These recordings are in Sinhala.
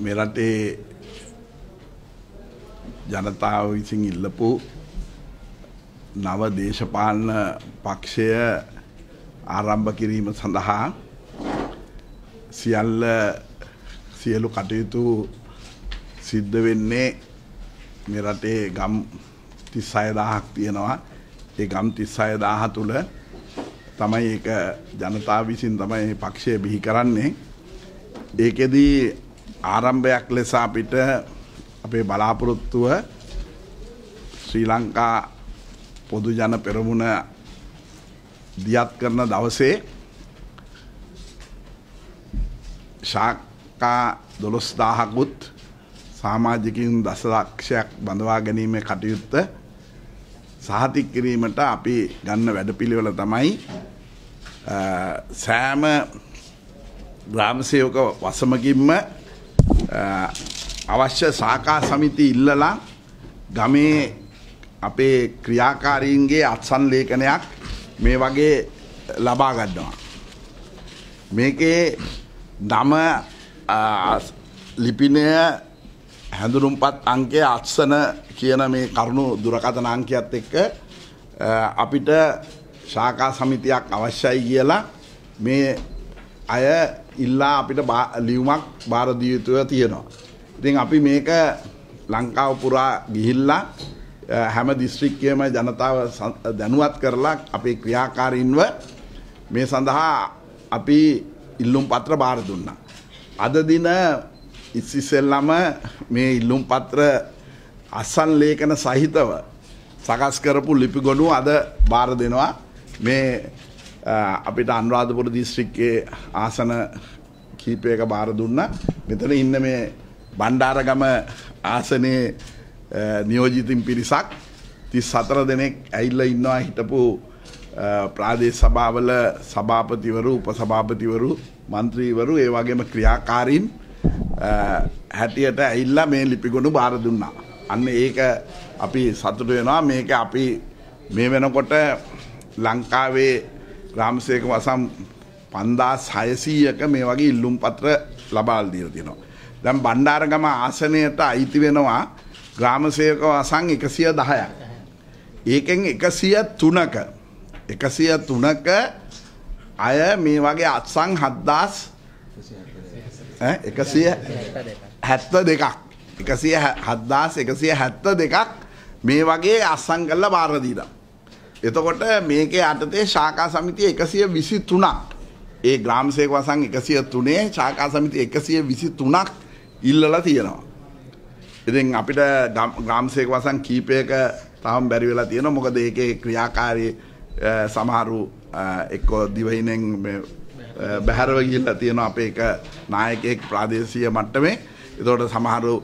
මේ රටේ ජනතාව විසින් ඉල්ලපු නව දේශපාලන පක්ෂය ආරම්භ කිරීම සඳහා සියල්ල සියලු කටයුතු සිද්ධ වෙන්නේ මේ රටේ ගම් 36000ක් තියෙනවා. ඒ ගම් 36000 තුල තමයි ඒක ජනතාව විසින් තමයි පක්ෂය බිහි කරන්නේ. ඒකෙදී ආරම්භයක් ලෙස අපිට අපේ බලාපොරොත්තුව ශ්‍රී ලංකා පොදු ජන පෙරමුණ දියත් කරන දවසේ ශාකා දොළොස් දාහකුත් සාමාජිකින් දසලක්ෂයක් බඳවා ගැනීමේ කටයුත්ත සහතික් කිරීමට අපි ගන්න වැඩපිළිවෙල තමයි සෑම ග්‍රාමසයෝක වසමකින්ම අවශ්‍ය සාකා සමිති ඉල්ලලා ගමේ අපේ ක්‍රියාකාරීන්ගේ අත්සන් ලේඛනයක් මේ වගේ ලබා ගන්නවා. මේකේ නම ලිපිනය හැඳුනුම්පත් අංකය අත්සන කියන මේ කරුණු දුරකථන අංකයත් එක්ක අපිට ශාකා සමිතියක් අවශ්‍යයි කියලා මේ අය ඉල්ලා අපිට ලියුමක් බාර දිය යුතුව තියෙනවා. ඉතින් අපි මේක ලංකාව පුරා ගිහිල්ලා හැම දිස්ත්‍රික්කයේම ජනතාව දැනුවත් කරලා අපේ ක්‍රියාකාරීන්ව මේ සඳහා අපි ඉල්ලුම් පත්‍ර බාර දුන්නා. අද දින ඉස්සෙල්ලම මේ ඉල්ලුම් පත්‍ර අසන් ලේඛන සහිතව සකස් කරපු ලිපිගොනු අද බාර දෙනවා මේ අපිට අනුරාධපුර දිස්ත්‍රික්කයේ ආසන කීපයක බාර දුන්න මෙතන ඉන්න මේ බණ්ඩාරගම ආසනයේ නියෝජිතින් පිරිසක් තිස් සතර දෙනෙක් ඇල්ල ඉන්නවා හිටපු ප්‍රාදේශ සභාවල සභාපතිවරු උපසභාපතිවරු මන්ත්‍රීවරු ඒ වගේම ක්‍රියාකාරීන් හැටියට ඇල්ලා මේ ලිපිගුණු බාර දුන්නා. අන්න ඒක අපි සතුට වෙනවා මේක අපි මේ වෙනකොට ලංකාවේ ග්‍රාමසේකම අසම් පන්දාස් හයසීයක මේ වගේ ඉල්ලුම් පත්‍ර ලබාල් දීල තියෙනවා. දැම් බණ්ඩාරගම ආසනයට අයිති වෙනවා ග්‍රාමසයක වසං එකසිය දහයක්. ඒකෙන් එකසිය තුනක එකසිය තුනක අය මේ වගේ අත්සං හද්දාස් එකසිය හැත්ත දෙකක් එකසිය හද්දාස් එකසිය හැත්ත දෙකක් මේ වගේ අස්සං කල්ල බාරදීලා. එතකොට මේකේ අටතේ ශාකා සමිතිය එකසිය විසි තුනක් ඒ ග්‍රාම්සයක වසන් එකසිය තුනේ ශාකා සමිති එකසිය විසි තුනක් ඉල්ලලා තියෙනවා. ඉතින් අපිට ග්‍රාම්සයක වසන් කීපයක තහම් බැරි වෙලා තියෙන මොකද ඒකේ ක්‍රියාකාරී සමහරු එක්කෝ දිවයිනෙන් බැහැරව ගිල්ලා තියෙන අපේ එක නායකයෙක් ප්‍රාදේශීය මට්ටමේ එතකොට සමහරු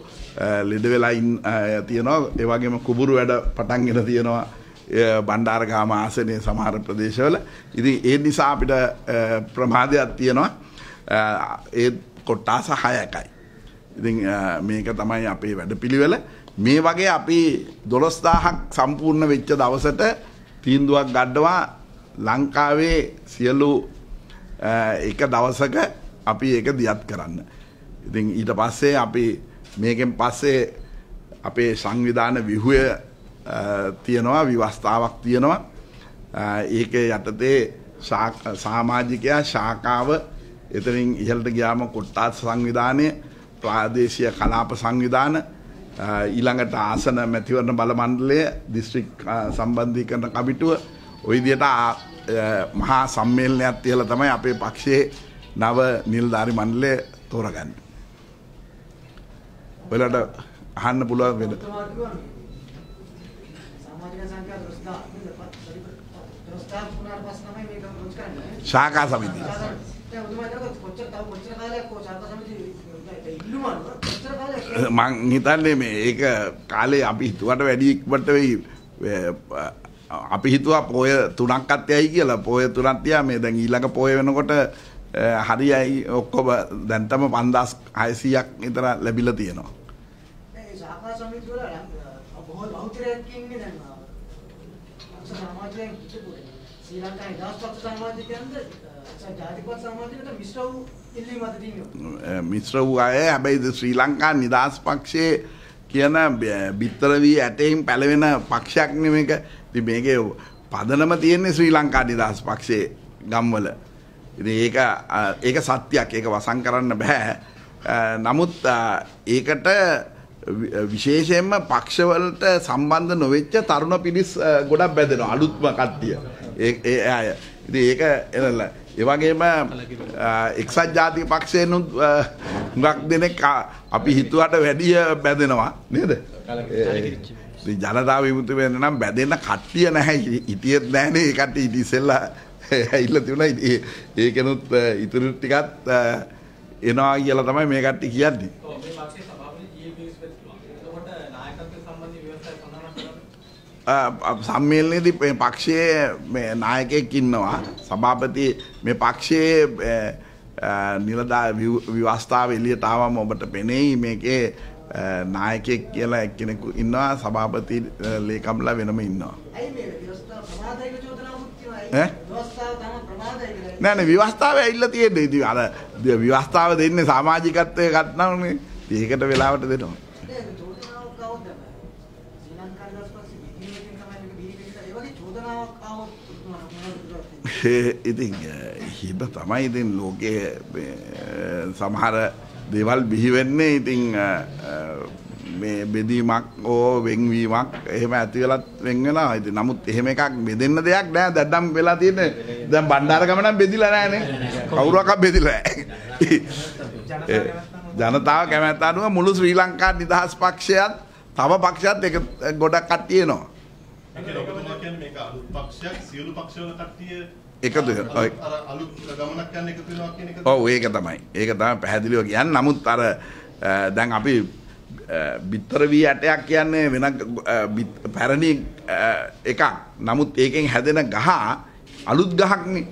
ලෙඩ වෙලා තියෙනවා ඒ වගේම කුබුරු වැඩ පටන්ගෙන තියෙනවා බණ්ඩාරගාම ආසනය සමහර ප්‍රදේශවල ඉතින් ඒ නිසා අපිට ප්‍රමාදයක් තියෙනවා ඒ කොට්ටාස හයකයි. ඉතින් මේක තමයි අපේ වැඩපිළිවෙල මේ වගේ අපි දොළොස්දාහක් සම්පූර්ණ වෙච්ච දවසට තීන්දුවක් ගඩ්ඩවා ලංකාවේ සියලු එක දවසක අපි ඒක දියත් කරන්න. ඉතින් ඊට පස්සේ අපි මේකෙන් පස්සේ අපේ සංවිධාන විහුය තියෙනවා විවස්ථාවක් තියෙනවා. ඒක යටතේ සාමාජිකයා ශාකාව එතනින් ඉහළට ගියාම කොට්ටාත් සංවිධානය ප්‍රාදේශීය කලාප සංවිධාන ඊළඟට ආසන මැතිවරණ බල මණ්ඩලය දිස්ත්‍රික් සම්බන්ධීකරණ කමිටුව ওই විදිහට මහා සම්මේලනයක් තියලා තමයි අපේ පක්ෂයේ නව නිලධාරි මණ්ඩලය තෝරගන්නේ. ඔයාලට අහන්න පුළුවන් වෙන. శాఖా సమితి මං හිතන්නේ මේ ඒක කාලේ අපි හිතුවට වැඩි ඉක්මනට වෙයි අපි හිතුවා පොය තුනක් අත්යයි කියලා පොය තුනක් තියා මේ දැන් ඊළඟ පොය වෙනකොට හරියයි ඔක්කොම දැන් තම 5600ක් විතර ලැබිලා තියෙනවා ඒ ශාඛා සමිති වල බොහෝ ලෞකිරයක් ඉන්නේ දැන් ආව. අක්ෂ සමාජයෙන් හිටපු ශ්‍රී ලංකාවේ දාස්පත් සමාජිකයන්ද ජාතිකවත් සමාජිකට මිශ්‍ර වූ ඉල්ලීම් අද තියෙනවා. මිශ්‍ර වූ අය හැබැයි ශ්‍රී ලංකා නිදහස් පක්ෂයේ කියන බිත්තර වී ඇටෙන් පැලවෙන පක්ෂයක් නෙමෙයික. ඉතින් මේකේ පදනම තියෙන්නේ ශ්‍රී ලංකා නිදහස් පක්ෂයේ ගම්වල. ඉතින් ඒක ඒක සත්‍යයක්. ඒක වසන් කරන්න බෑ. නමුත් ඒකට විශේෂයෙන්ම පක්ෂවලට සම්බන්ධ නොවෙච්ච තරුණ පිරිස් ගොඩක් බැදෙන අලුත්ම කට්ටිය ඒ අය ඉති ඒක එනල්ල ඒවගේම එක්සත් ජාතික පක්ෂයනුත් හුඟක් දෙනෙක් අපි හිතුවට වැඩිය බැදෙනවා නේද ජනතාව විමුතු වෙන නම් බැදෙන්න කට්ටිය නැහැ ඉතියත් නෑනේ ඒ කට්ටිය ඉති ඉස්සෙල්ලා ඇවිල්ලා තිබුණා ඒකනුත් ඉතුරු ටිකත් එනවා කියලා තමයි මේ කට්ටිය කියන්නේ සම්මේලනයේදී මේ පක්ෂයේ මේ නායකයෙක් ඉන්නවා සභාපති මේ පක්ෂයේ නිලදා විවස්ථාව එළියට ආවම ඔබට පෙනෙයි මේකේ නායකයෙක් කියලා එක්කෙනෙකු ඉන්නවා සභාපති ලේකම්ලා වෙනම ඉන්නවා. නෑ නෑ විවස්ථාව ඇවිල්ලා තියෙන්නේ. ඉතින් අර විවස්ථාව දෙන්නේ සමාජිකත්වයේ කටනවනේ. ඒකට වෙලාවට දෙනවා. ඉතින් හිද තමයි ඉතින් ලෝකයේ සමහර දේවල් බිහිවෙන්නේ ඉතින් මේ බෙදීමක් ඕ වෙන්වීමක් එහෙම ඇතිවෙලත් වෙන්වෙලා ඉති නමුත් එහෙම එකක් බෙදන්න දෙයක් නෑ දැඩ්ඩම් වෙලා තියෙන දැම් බණ්ඩාරගමනම් බෙදිලා නෑනේ කවුරක් බෙදිලා ජනතාව කැමැත්ත අනුව මුළු ශ්‍රී ලංකා නිදහස් පක්ෂයත් තම පක්ෂත් එක ගොඩක් කට්ටියනවා පක්ෂ සියලු පක්ෂවල කට්ටිය එකතු ඔව් ඒක තමයි ඒක තම පැහැදිලිව කියන්න නමුත් අර දැන් අපි බිත්තර වී ඇටයක් කියන්නේ වෙන පැරණි එකක් නමුත් ඒකෙන් හැදෙන ගහ අලුත් ගහක්නේ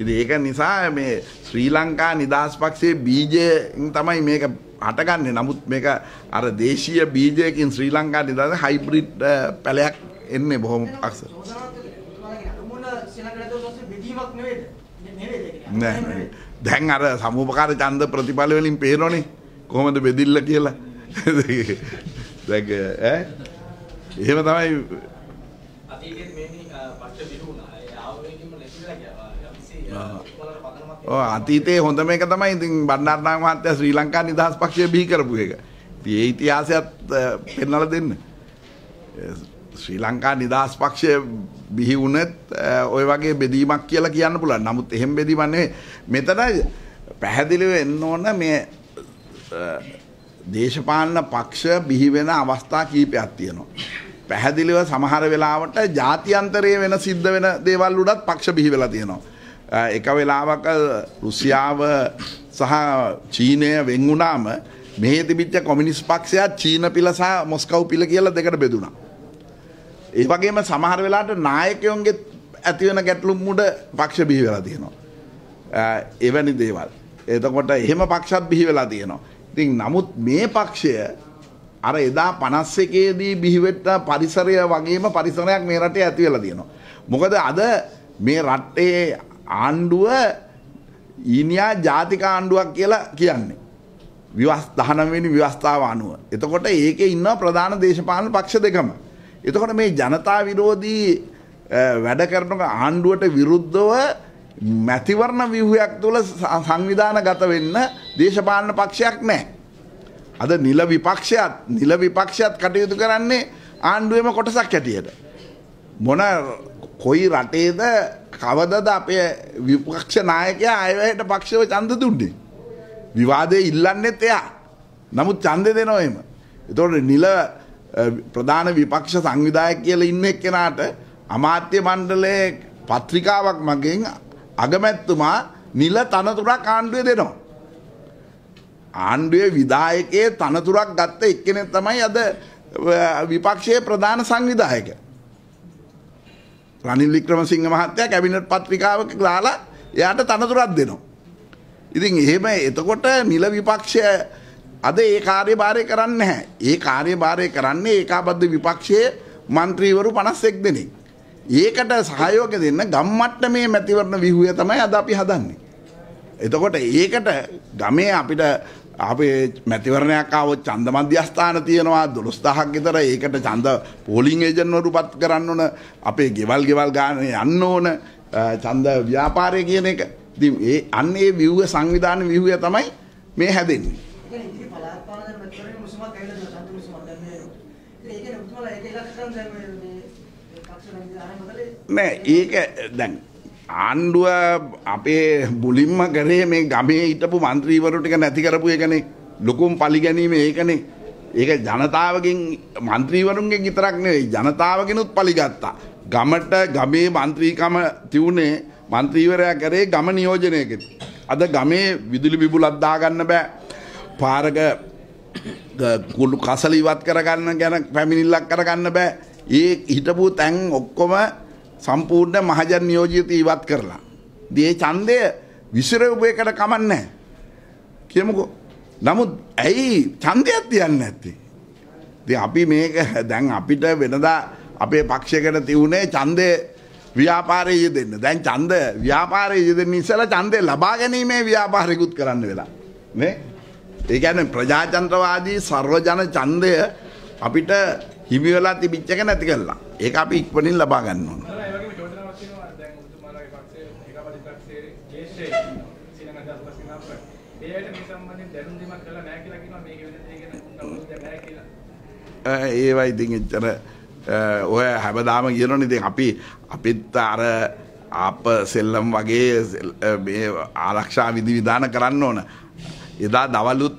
ඉතින් ඒක නිසා මේ ශ්‍රී ලංකා නිදහස් පක්ෂයේ බීජයෙන් තමයි මේක හටගන්නේ නමුත් මේක අර දේශීය බීජයකින් ශ්‍රී ලංකා නිදහස හයිබ්‍රිඩ් පැලයක් එන්නේ බොහොම අක්සර නෑ දැන් අර සමූපකාර ඡන්ද ප්‍රතිඵල වලින් පේනෝනේ කොහොමද බෙදිල්ල කියලා දැන් ඈ එහෙම තමයි අතීතයේ මේ පක්ෂ විරුණා ඒ ආවේගෙම ලැබිලා ගියා ඔය අතීතයේ හොඳම එක තමයි ඉතින් බණ්ඩාරනායක මහත්තයා ශ්‍රී ලංකා නිදහස් පක්ෂය බිහි කරපු එක. ඉතින් ඒ ඉතිහාසයත් පෙන්වලා දෙන්න. ශ්‍රී ලංකා නිදහස් පක්ෂය බිහි වුණත් ඔය වගේ බෙදීමක් කියලා කියන්න පුළුවන්. නමුත් එහෙම බෙදීමක් නෙවෙයි. මෙතන පැහැදිලිව එන්න ඕන මේ දේශපාලන පක්ෂ බිහි වෙන අවස්ථා කීපයක් තියෙනවා. පැහැදිලිව සමහර වෙලාවට ජාත්‍යන්තරයේ වෙන සිද්ධ වෙන දේවල් උඩත් පක්ෂ බිහි වෙලා තියෙනවා. එක වෙලාවක රුසියාව සහ චීනය වෙන් වුණාම මෙහි තිබිච්ච කොමියුනිස්ට් පක්ෂයත් චීන පිළ සහ මොස්කව් පිළ කියලා දෙකට බෙදුණා. ඒ වගේම සමහර වෙලාට නායකයොන්ගේ ඇතිවෙන ගැටලුම් මුඩ පක්ෂ බිහි වෙලා තියෙනවා. එවැනි දේවල්. එතකොට එහෙම පක්ෂත් බිහි වෙලා තියෙනවා. ඉතින් නමුත් මේ පක්ෂය අර එදා 51ේදී බිහිවෙච්ච පරිසරය වගේම පරිසරයක් මේ රටේ ඇති වෙලා තියෙනවා. මොකද අද මේ රටේ ආණ්ඩුව ඊනියා ජාතික ආණ්ඩුවක් කියලා කියන්නේ. විවස් 19 වෙනි ව්‍යවස්ථාව අනුව. එතකොට ඒකේ ඉන්න ප්‍රධාන දේශපාලන පක්ෂ දෙකම. එතකොට මේ ජනතා විරෝධී වැඩ කරනක ආණ්ඩුවට විරුද්ධව මැතිවරණ ව්‍යවහයක් තුළ සංවිධාන ගත වෙන්න දේශපාලන පක්ෂයක් නෑ. අද නිල විපක්ෂයත් නිල විපක්ෂයත් කටයුතු කරන්නේ ආණ්ඩුවම කොටසක් ඇටියට. මොන කොයි රටේද කවදද අපේ විපක්ෂ නායකයා අයවැයට පක්ෂව චන්ද දුන්නේ. විවාදය ඉල්ලන්නෙත් එයා. නමුත් චන්ද දෙනොහෙම. එතොට නිල ප්‍රධාන විපක්ෂ සංවිධායක කියලා ඉන්න එක්කෙනාට අමාත්‍ය මණ්ඩලයේ පත්‍රිකාවක් මගින් අගමැත්තුමා නිල තනතුරක් ආණ්ඩුවේ දෙනවා. ආණ්ඩුවේ විධායකයේ තනතුරක් ගත්ත එක්කෙනෙක් තමයි අද විපක්ෂයේ ප්‍රධාන සංවිධායක. රනිල් වික්‍රමසිංහ මහත්තයා කැබිනට් පත්‍රිකාවක දාලා එයාට තනතුරක් දෙනවා. ඉතින් එහෙම එතකොට නිල විපක්ෂය අද ඒ කාර්යභාරය කරන්නේ නැහැ. ඒ කාර්යභාරය කරන්නේ ඒකාබද්ධ විපක්ෂයේ മന്ത്രിවරු 51 දෙනෙක්. ඒකට සහයෝග දෙන්න ගම්මට්ටමේ මැතිවරණ විහුව තමයි අද අපි හදන්නේ. එතකොට ඒකට ගමේ අපිට අපේ මැතිවරණයක් ආවොත් ඡන්ද මධ්‍යස්ථාන තියෙනවා 12000ක් විතර ඒකට ඡන්ද පෝලිං ඒජන්වරුපත් කරන්න ඕන අපේ ගෙවල් ගෙවල් ගානේ යන්න ඕන ඡන්ද ව්‍යාපාරය කියන එක ඉතින් ඒ අන්නේ ව්‍යුහ සංවිධාන ව්‍යුහය තමයි මේ හැදෙන්නේ නෑ ඒක දැන් ආණ්ඩුව අපේ මුලින්ම කරේ මේ ගමේ හිටපු මන්ත්‍රීවරු ටික නැති කරපු එකනේ ලොකුම් පලි ගැනීම ඒකනේ ඒක ජනතාවගෙන් මන්ත්‍රීවරුන්ගෙන් විතරක් නෙවෙයි ජනතාවගෙනුත් පලිගත්තා ගමට ගමේ මන්ත්‍රීකම තිවුණේ මන්ත්‍රීවරයා කරේ ගම නියෝජනයකදී අද ගමේ විදුලි බිබුලක් දාගන්න බෑ පාරක කුළු කසල ඉවත් කරගන්න ගැන පැමිණිල්ලක් කරගන්න බෑ. ඒ හිටපු තැන් ඔක්කොම සම්පූර්ණ මහජන් නියෝජිත ඉවත් කරලා. දේ ඡන්දය විසිරූපයකට කමන්නේ කියමුකෝ. නමුත් ඇයි ඡන්දයක් තියන්නේ නැත්තේ? ඉතින් අපි මේක දැන් අපිට වෙනදා අපේ පක්ෂයකට තියුනේ ඡන්දය ව්‍යාපාරයේ යෙදෙන්න. දැන් ඡන්ද ව්‍යාපාරයේ යෙදෙන්න ඉස්සලා ඡන්දය ලබා ගැනීමේ ව්‍යාපාරිකුත් කරන්න වෙලා. නේ? ඒගැන ප්‍රජාචන්ත්‍රවාදී සර්වජන චන්දය අපිට හිමිවෙලා තිබිච්චක නැති කරලා ඒ අපි ඉක්පනින් ලබා ගන්නවා. ඒවයි ඉතින් එච්චර ඔය හැබදාම කියනවනේ ඉතින් අපි අපිත් අර අප සෙල්ලම් වගේ ආරක්ෂා විධි විධාන කරන්න ඕන එදා දවලුත්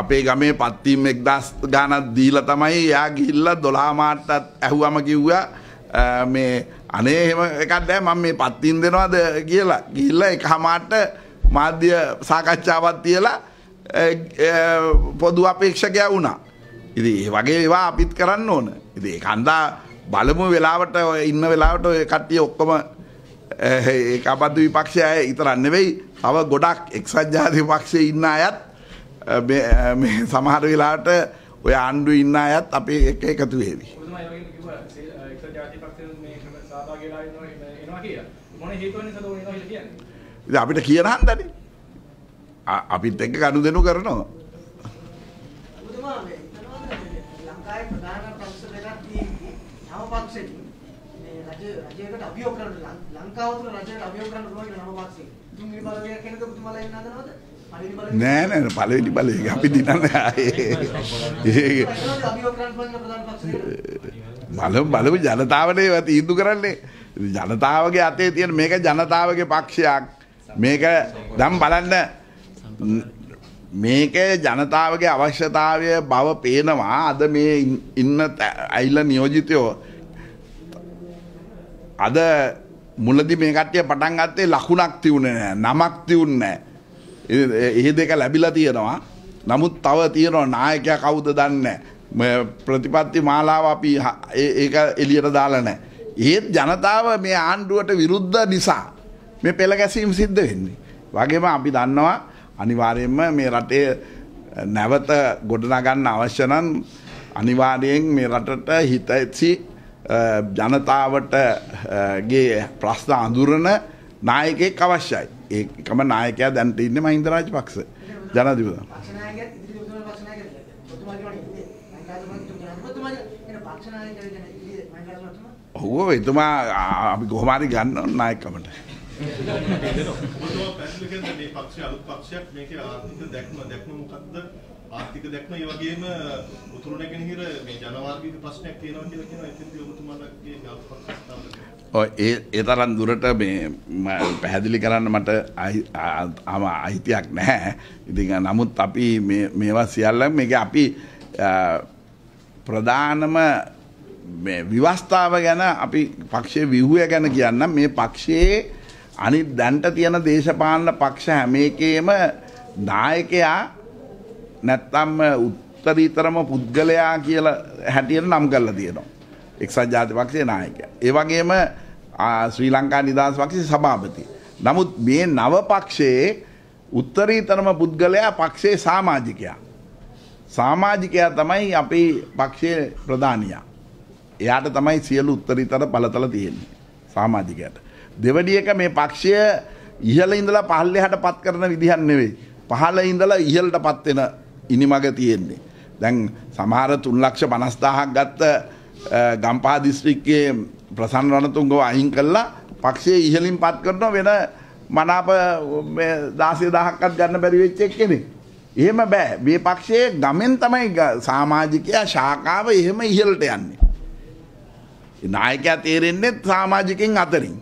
අපේ ගමේ පත්තිම් එක්දස් ගානත් දීල තමයි යා ගිල්ල දොලාමාටත් ඇහුවම කිව්වා මේ අනේ එහෙම එකක් දැ මම මේ පත්තින් දෙනවාද කියලා ගිල්ල එක හමාට මාධ්‍ය සාකච්ඡාවත් තියලා පොදු අපේක්ෂකය වුණා. ඉති වගේ ඒවා අපිත් කරන්න ඕන. ඉති කන්දා බලමු වෙලාවට ඉන්න වෙලාවට කට්ටිය ඔක්කොම ඒ අපත්තු විපක්ෂය ඉතරන්න වෙයි තව ගොඩක් එක්සත් ජාති පක්ෂය ඉන්න අයත් සමහර වෙලාට ඔය ආණ්ඩු ඉන්න අයත් අපේ එක එකතු වේවි. අපිට කියන හන්දනේ. අපිත් එක්ක ගනුදෙනු කරනවා. ලංකාවේ ප්‍රධාන පක්ෂ දෙකක් තියෙනවා. නව පක්ෂ මේ රජ රජයකට අභියෝග කරන කවුරුන රජයට අභියෝග කරන්න පුළුවන් නම පාක්ෂික. තුන්වෙනි බලවේගයක් එනද ඔබතුමාලා එන්න හදනවද? නෑ නෑ පළවෙනි බලවේග අපි දිනන්න ආයේ. ඒක අභියෝග කරන්න පුළුවන් ප්‍රධාන පක්ෂය. බලමු බලමු ජනතාවනේ ඒවා තීන්දුව කරන්නේ. ජනතාවගේ අතේ තියෙන මේක ජනතාවගේ පක්ෂයක්. මේක දැන් බලන්න මේක ජනතාවගේ අවශ්‍යතාවය බව පේනවා අද මේ ඉන්න අයිල නියෝජිතයෝ අද මුලදි මේ කට්ටිය පටන් ගත්තේ ලකුණක් තියුණේ නැහැ නමක් තියුන්නේ නැහැ ඒ දෙක ලැබිලා තියෙනවා නමුත් තව තියෙනවා නායකයා කවුද දන්නේ නැහැ ප්‍රතිපත්ති මාලාව අපි ඒක එළියට දාලා නැහැ ඒත් ජනතාව මේ ආණ්ඩුවට විරුද්ධ නිසා මේ පෙළ ගැසීම් සිද්ධ වෙන්නේ වගේම අපි දන්නවා අනිවාර්යයෙන්ම මේ රටේ නැවත ගොඩනගන්න අවශ්‍ය නම් අනිවාර්යෙන් මේ රටට හිත ඇසි ජනතාවටගේ ප්‍රශ්න අඳුරන නායකෙක් අවශ්‍යයි. ඒකම නායකයා දැන්ට ඉන්න මහින්ද රාජපක්ෂ ජනාධිපති. ඔව් එතුමා අපි කොහොමාරි ගන්න නායකකමට. ඔබතුමා පැනල් එකෙන්ද මේ පක්ෂය අලුත් පක්ෂයක් මේකේ ආර්ථික දැක්ම දැක්ම මොකක්ද ආර්ථික දැක්ම ඒ වගේම උතුරු නැගෙනහිර මේ ජනවාර්ගික ප්‍රශ්නයක් තියෙනවා කියලා කියනවා එතෙන්දී ඔබතුමාලගේ ගල්පක් ඒ ඒ තරම් දුරට මේ පැහැදිලි කරන්න මට ආම අයිතියක් නැහැ. ඉතින් නමුත් අපි මේ මේවා සියල්ලම මේක අපි ප්‍රධානම මේ විවස්ථාව ගැන අපි පක්ෂයේ ව්‍යුහය ගැන කියන්නම් මේ පක්ෂයේ අනිත් දැන්ට තියෙන දේශපාලන පක්ෂ හැම එකේම නායකයා නැත්තම් උත්තරීතරම පුද්ගලයා කියලා හැටියට නම් කරලා තියෙනවා. එක්සත් ජාතික පක්ෂයේ නායකයා. ඒ වගේම ශ්‍රී ලංකා නිදහස් පක්ෂයේ සභාපති. නමුත් මේ නව පක්ෂයේ උත්තරීතරම පුද්ගලයා පක්ෂයේ සමාජිකයා. සමාජිකයා තමයි අපේ පක්ෂයේ ප්‍රධානියා. එයාට තමයි සියලු උත්තරීතර බලතල තියෙන්නේ. සමාජිකයට. දෙවැනි එක මේ පක්ෂය ඉහළ ඉඳලා පහළට පත් කරන විදිහක් නෙවෙයි. පහළ ඉඳලා ඉහළටපත් වෙන ඉනිමඟ තියෙන්නේ. දැන් සමහර තුන් ලක්ෂ පනස්දාහක් ගත්ත ගම්පා දිස්ත්‍රික්කයේ ප්‍රසන් රණතුන්ගව අහින් කල්ලා පක්ෂයේ ඉහලින් පත් කරන වෙන මනාප දාසය දහක්කත් ගන්න බැරිවෙච්ච එක් කෙනෙ. එහෙම බෑ මේ පක්ෂයේ ගමෙන් තමයි සාමාජිකයා ශාකාව එහෙම ඉහලට යන්නේ. නායකයා තේරෙන්නේත් සාමාජිකෙන් අතරින්.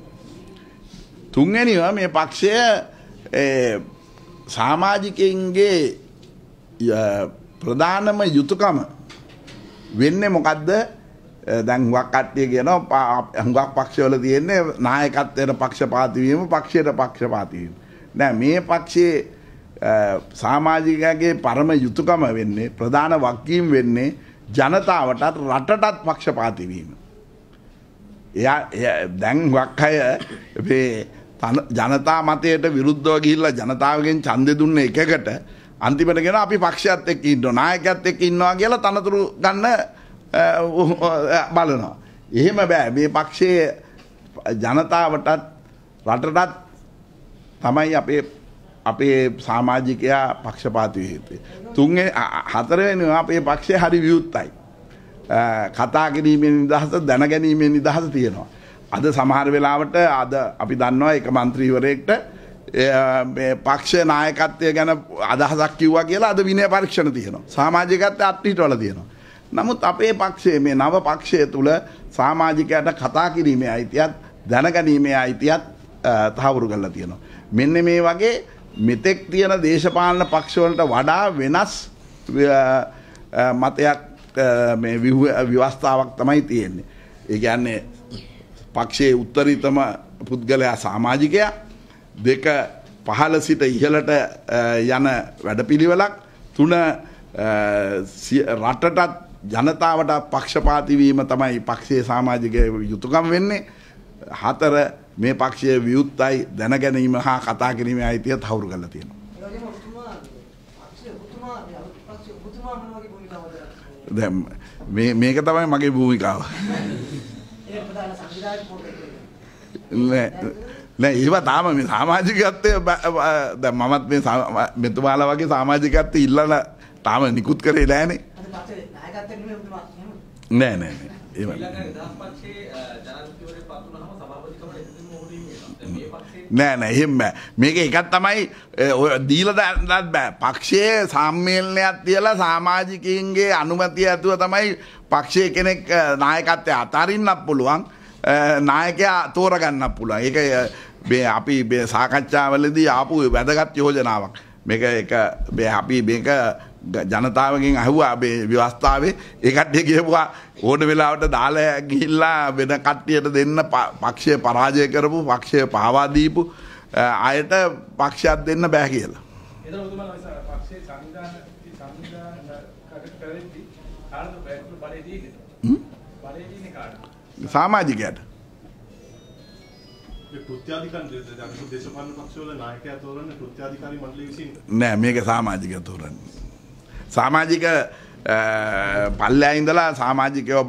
තුන්වැනිව මේ පක්ෂය සාමාජිකයන්ගේ ප්‍රධානම යුතුයකම වෙන්නේ මොකද්ද? දැන් හුඟක් කට්ටිය කියනවා හුඟක් පක්ෂවල තියෙන්නේ නායකත්වයට පක්ෂපාති වීම පක්ෂයට පක්ෂපාති වීම. නෑ මේ පක්ෂයේ සමාජිකයාගේ පරම යුතුයකම වෙන්නේ ප්‍රධාන වගකීම් වෙන්නේ ජනතාවටත් රටටත් පක්ෂපාති වීම. එයා දැන් හුඟක් අය මේ ජනතා මතයට විරුද්ධව ගිහිල්ලා ජනතාවගෙන් ඡන්දෙ දුන්න එකකට අන්තිමට ගෙන අපි පක්ෂයත් එක්ක ඉන්නවා නායකයත් එක්ක ඉන්නවා කියලා තනතුරු ගන්න බලනවා. එහෙම බෑ මේ පක්ෂයේ ජනතාවටත් රටටත් තමයි අපේ අපේ සමාජිකයා පක්ෂපාතී හේතුව. තුන්වෙනි හතරවෙනි අපේ පක්ෂය හරි විවුර්තයි. කතා කිරීමේ නිදහස දැන ගැනීමේ නිදහස තියෙනවා. අද සමහර වෙලාවට අද අපි දන්නවා එක മന്ത്രിවරයෙක්ට පක්ෂ නායකත්වය ගැන අදහසක් කිව්වා කියලා අද විනය පරීක්ෂණ තියෙනවා. සමාජිකත්වය අත්හිටවල තියෙනවා. නමුත් අපේ පක්ෂයේ මේ නව පක්ෂය තුල සමාජිකයට කතා කිරීමේ අයිතියත් දැනගැනීමේ අයිතියත් තහවුරු කරලා තියෙනවා. මෙන්න මේ වගේ මෙතෙක් තියෙන දේශපාලන පක්ෂවලට වඩා වෙනස් මතයක් මේ විවස්ථාවක් තමයි තියෙන්නේ. ඒ කියන්නේ පක්ෂයේ උත්තරීතම පුද්ගලයා සමාජිකයා දෙක පහළ සිට ඉහළට යන වැඩපිළිවෙලක් තුන රටටත් ජනතාවට පක්ෂපාතිවීම තමයි පක්ෂයේ සමාජික යුතුකම් වෙන්නේ හතර මේ පක්ෂය වියුත්තයි දැනගැනීම හා කතා කිරීමේ අයිතිය තහවුරු කරලා තියෙනවා. දැන් මේ මේක තමයි මගේ භූමිකාව. ඒක ප්‍රධාන සංවිධායක පොතේ. නෑ නෑ ඒවා තාම මේ සමාජිකත්වය දැන් මමත් මේ මෙතුමාලා වගේ සමාජිකත්වය ඉල්ලන තාම නිකුත් කරේ නෑනේ නෑ නෑ නෑ ඒව නෑ නෑ එහෙම මේක එකක් තමයි ඔය දීලා දාන්නත් බෑ පක්ෂයේ සම්මේලනයක් තියලා සමාජිකයින්ගේ අනුමැතිය ඇතුව තමයි පක්ෂයේ කෙනෙක් නායකත්වය අතරින්නත් පුළුවන් නායකයා තෝරගන්නත් පුළුවන් ඒක මේ අපි මේ සාකච්ඡාවලදී ආපු වැදගත් යෝජනාවක්. මේක එක මේ අපි මේක ජනතාවගෙන් අහුවා මේ ව්‍යවස්ථාවේ ඒ කට්ටිය කියපුවා ඕන වෙලාවට දාලා ගිහිල්ලා වෙන කට්ටියට දෙන්න පක්ෂය පරාජය කරපු පක්ෂය පාවා දීපු අයට පක්ෂයක් දෙන්න බෑ කියලා. එතන ඔබතුමා පක්ෂයේ සංවිධාන සංවිධාන කාර්යබලයේදී බලයේදී කාර්ය සමාජිකයට කෘත්‍යාධිකාරී දේශපාලන පක්ෂවල නායකයා තෝරන්නේ කෘත්‍යාධිකාරී මණ්ඩලය විසින් නෑ මේක සමාජිකය තෝරන්නේ සමාජික පල්ලෑ ඉඳලා සමාජිකයෝ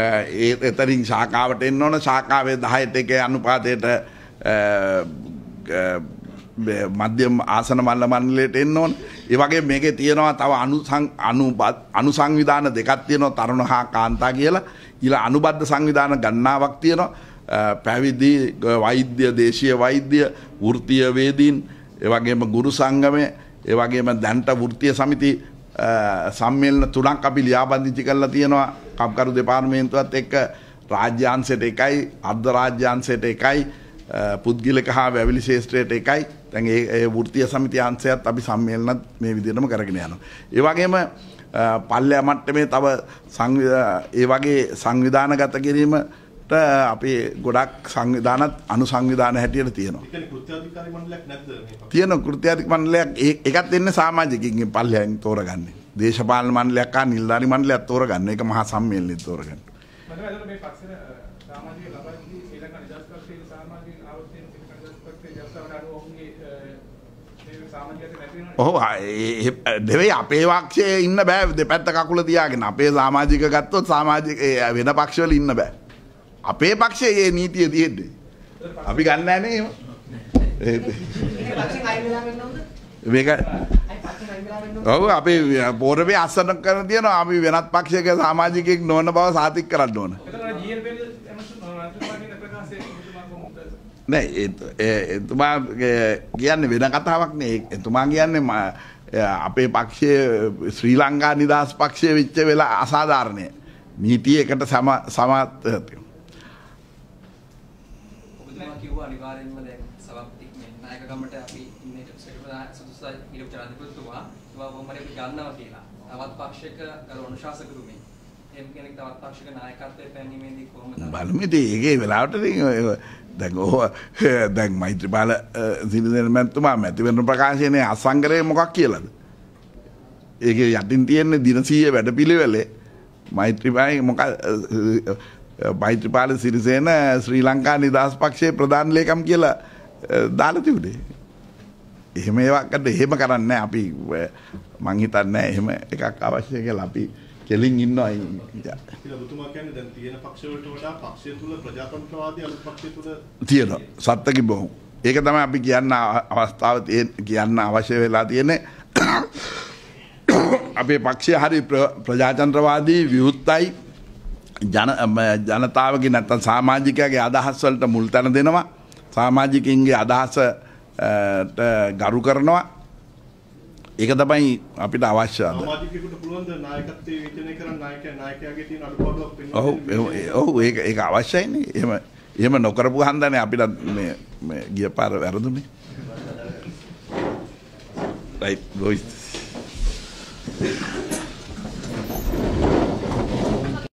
ඒ එතරින් ශාකාවට එන්න ඕන ශාකාවේ 10ට එකේ අනුපාතයට මධ්‍යම ආසන මල්ල මණ්ඩලයට එන්න ඕන. ඒ වගේ මේකේ තියෙනවා තව අනුසං අනුසංවිධාන දෙකක් තියෙනවා තරුණ හා කාන්තා කියලා. ඊළ අනුබද්ධ සංවිධාන ගණනාවක් තියෙනවා. පැවිදි වෛද්‍ය දේශය වෛද්‍ය වෘතියවේදීන් එවගේම ගුරු සංගමය ඒවගේම දැන්ට වෘතිය සමිති සම්මේලන තුනක් අපි ලියාබන්දිචි කරලා තියෙනවා කම්කරු දෙපාර්මේන්තුවත් එක්ක රාජ්‍යාන්සයට එකයි අර්ධ රාජ්‍යාන්සයට එකයි පුද්ගිලක හා වැවිලි ශේෂත්‍රයට එකයි තැන් ඒ වෘතිය සමිති අන්සයත් අපි සම්මේලනත් මේ විදිරම කරගෙන යනවා. ඒවගේම පල්ලය මට්ට මේ තව ඒ වගේ සංවිධානගත කිරීම අපේ ගොඩක් සංවිධානත් අනු සංවිධාන හැටියට තියෙනවා. තියෙන කෘත්‍යාධික මණ්ඩලයක් එකත් එන්න සමාජිකින්ගේ පල්ලයන් තෝරගන්නේ. දේශපාලන මණ්ඩලයක් ආ නිලධාරි මණ්ඩලයක් තෝරගන්න. ඒක මහා සම්මේලනයේ තෝරගන්න. ඔහ දෙවයි අපේ පක්ෂයේ ඉන්න බෑ දෙපැත්ත කකුල තියාගෙන අපේ සමාජික ගත්තොත් සමාජික වෙන පක්ෂවල ඉන්න බෑ අපේ පක්ෂයේ මේ නීතිය තියෙන්නේ. අපි ගන්න නැහැ මේක ඔව් අපි පොරවේ අසන කරන තියෙනවා අපි වෙනත් පක්ෂයක සමාජිකයෙක් නොවන බව සාතික් කරන්න ඕන. නෑ එතුමා කියන්නේ වෙන කතාවක් නේ. එතුමා කියන්නේ අපේ පක්ෂයේ ශ්‍රී ලංකා නිදහස් පක්ෂයේ වෙච්ච වෙලා අසාධාරණය. නීතිය එකට සම සමත් කිව්වා අනිවාර්යෙන්ම දැන් සවක් ඉක්මෙන් නායක ගමට අපි ඉන්නේ සෙක්‍රටරි සුදුසයි ඊළඟ ජනාධිපතිතුමා ඒවා කොහොම හරි අපි ගන්නවා කියලා. තවත් පක්ෂයක අර අනුශාසකතුමේ එහෙම කෙනෙක් තවත් පක්ෂයක නායකත්වයේ පැනීමේදී කොහොමද බලමු ඉතින් ඒකේ වෙලාවට දැන් ඕවා දැන් මෛත්‍රීපාල සිරිදෙන මැතිතුමා මැතිවරණ ප්‍රකාශනයේ අසංගරේ මොකක් කියලාද? ඒකේ යටින් තියෙන්නේ දිනසීය වැඩපිළිවෙලේ මෛත්‍රීපාලේ මොකක් මෛත්‍රපාල සිරිසේන ශ්‍රී ලංකා නිදහස් පක්ෂයේ ප්‍රධාන ලේකම් කියලා දාලා තිබුණේ. එහෙම ඒවාකට එහෙම කරන්නේ අපි මං හිතන්නේ එහෙම එකක් අවශ්‍ය කියලා අපි කෙලින් ඉන්නවා අයින්. ඔබතුමා කියන්නේ දැන් තියෙන පක්ෂවලට වඩා පක්ෂය තුල ප්‍රජාතන්ත්‍රවාදී අලුත් පක්ෂය තුල තියෙනවා. සත්ත කිඹෝ. ඒක තමයි අපි කියන්න අවස්ථාව කියන්න අවශ්‍ය වෙලා තියෙන්නේ. අපේ පක්ෂය හරි ප්‍රජාතන්ත්‍රවාදී විවුත්තයි ජන ජනතාවගේ නැත්තන් සාමාජිකයගේ අදහස්වලට මුල් තැන දෙනවා සාමාජිකින්ගේ අදහස ගරු කරනවා ඒක තමයි අපිට අවශ්‍යද ඔහු ඒ ඒ අවශ්‍යයිනේ එම එම නොකරපු හන්දනේ අපිට ගිය පාර වැරදුනේ රයි ලොයිස් Thank you.